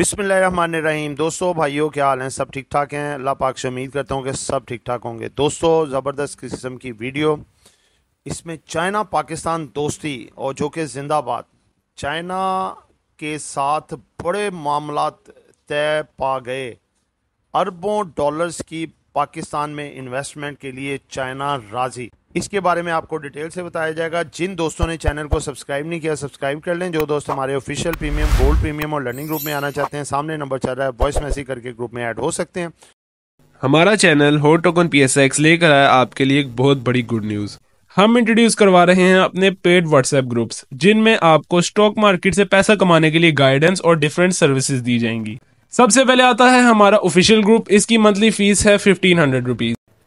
रहीम दोस्तों भाइयों क्या हाल हैं सब ठीक ठाक हैं अल्लाह पाक से उम्मीद करता हूँ कि सब ठीक ठाक होंगे दोस्तों ज़बरदस्त किस्म की वीडियो इसमें चाइना पाकिस्तान दोस्ती और जो कि जिंदाबाद चाइना के साथ बड़े मामला तय पा गए अरबों डॉलर्स की पाकिस्तान में इन्वेस्टमेंट के लिए चाइना राजी इसके बारे में आपको डिटेल से बताया जाएगा जिन दोस्तों ने चैनल को सब्सक्राइब नहीं किया सब्सक्राइब कर लें जो दोस्त हमारे ऑफिशियल प्रीमियम गोल्ड प्रीमियम और लर्निंग ग्रुप में आना चाहते हैं सामने नंबर चल रहा है वॉइस मैसेज करके ग्रुप में ऐड हो सकते हैं हमारा चैनल हो टोकन पी लेकर आया आपके लिए एक बहुत बड़ी गुड न्यूज़ हम इंट्रोड्यूस करवा रहे हैं अपने पेड व्हाट्सएप ग्रुप्स जिनमें आपको स्टॉक मार्केट से पैसा कमाने के लिए गाइडेंस और डिफरेंट सर्विसेज दी जाएंगी सबसे पहले आता है हमारा ऑफिशियल ग्रुप इसकी मंथली फीस है फिफ्टीन हंड्रेड रुपीज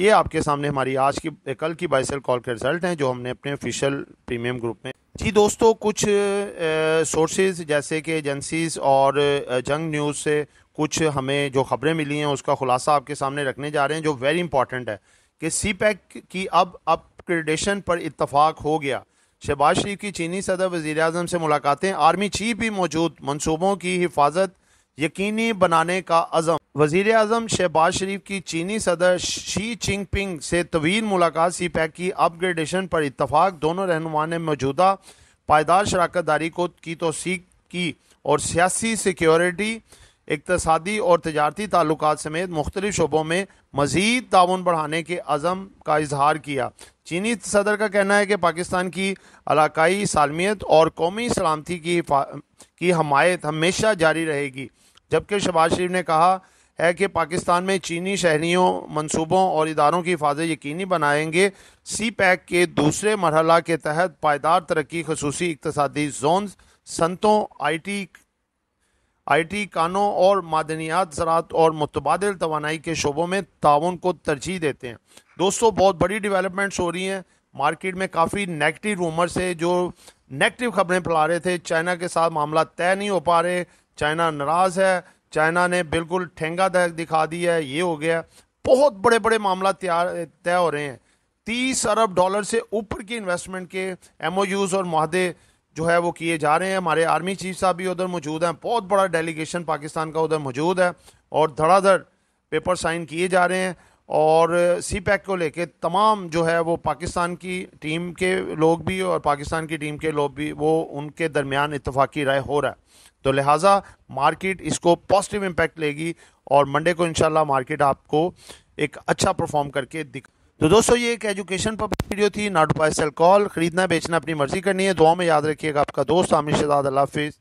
ये आपके सामने हमारी आज की कल की बाइसल कॉल के रिजल्ट हैं जो हमने अपने ऑफिशियल प्रीमियम ग्रुप में जी दोस्तों कुछ सोर्सेज जैसे कि एजेंसीज और जंग न्यूज़ से कुछ हमें जो खबरें मिली हैं उसका खुलासा आपके सामने रखने जा रहे हैं जो वेरी इंपॉर्टेंट है कि सी e की अब अपग्रेडेशन पर इतफाक हो गया शहबाज शरीफ की चीनी सदर वजीर अजम से मुलाकातें आर्मी चीफ भी मौजूद मनसूबों की हिफाजत यकीनी बनाने का अज़म वजीर अजम शहबाज शरीफ की चीनी सदर शी चिंगपिंग से तवील मुलाकात सी पैक की अपग्रेडेशन पर इतफाक दोनों रहनुमा ने मौजूदा पायदार शराकत दारी को की तोसीक की और सियासी सिक्योरिटी इकतसादी और तजारती ताल्लुक समेत मुख्तलिफ शोबों में मज़ीद ताउन बढ़ाने के अज़म का इजहार किया चीनी सदर का कहना है कि पाकिस्तान की इलाकई सालमियत और कौमी सलामती की की हमायत हमेशा जारी रहेगी जबकि शहबाज शरीफ ने कहा है कि पाकिस्तान में चीनी शहरीों मनसूबों और इदारों की हिफाजत यकीनी बनाएंगे सी पैक के दूसरे मरहला के तहत पायदार तरक्की खसूसी इकतसादी जोन संतों आई टी आई टी कानों और मादनियात ज़रात और मुतबाद तोानाई के शोबों में ताउन को तरजीह देते हैं दोस्तों बहुत बड़ी डिवेलपमेंट्स हो रही हैं मार्केट में काफ़ी नेगेटिव रूमर्स है जो नेगेटिव खबरें फैला रहे थे चाइना के साथ मामला तय नहीं हो पा रहे चाइना नाराज़ है चाइना ने बिल्कुल ठेंगा दिखा दिया है ये हो गया बहुत बड़े बड़े मामला तैयार तय हो रहे हैं तीस अरब डॉलर से ऊपर की इन्वेस्टमेंट के एम और माहदे जो है वो किए जा रहे हैं हमारे आर्मी चीफ साहब भी उधर मौजूद हैं बहुत बड़ा डेलीगेशन पाकिस्तान का उधर मौजूद है और धड़ाधड़ पेपर साइन किए जा रहे हैं और सी पैक को लेके तमाम जो है वो पाकिस्तान की टीम के लोग भी और पाकिस्तान की टीम के लोग भी वो उनके दरमियान इतफाक़ी राय हो रहा है तो लिहाजा मार्केट इसको पॉजिटिव इम्पैक्ट लेगी और मंडे को इनशाला मार्केट आपको एक अच्छा परफॉर्म करके दिख तो दोस्तों ये एक एजुकेशन पर वीडियो थी नाटो बाय सेल कॉल खरीदना बेचना अपनी मर्जी करनी है दुआ में याद रखिएगा आपका दोस्त आमिर शहजाद अल्लाह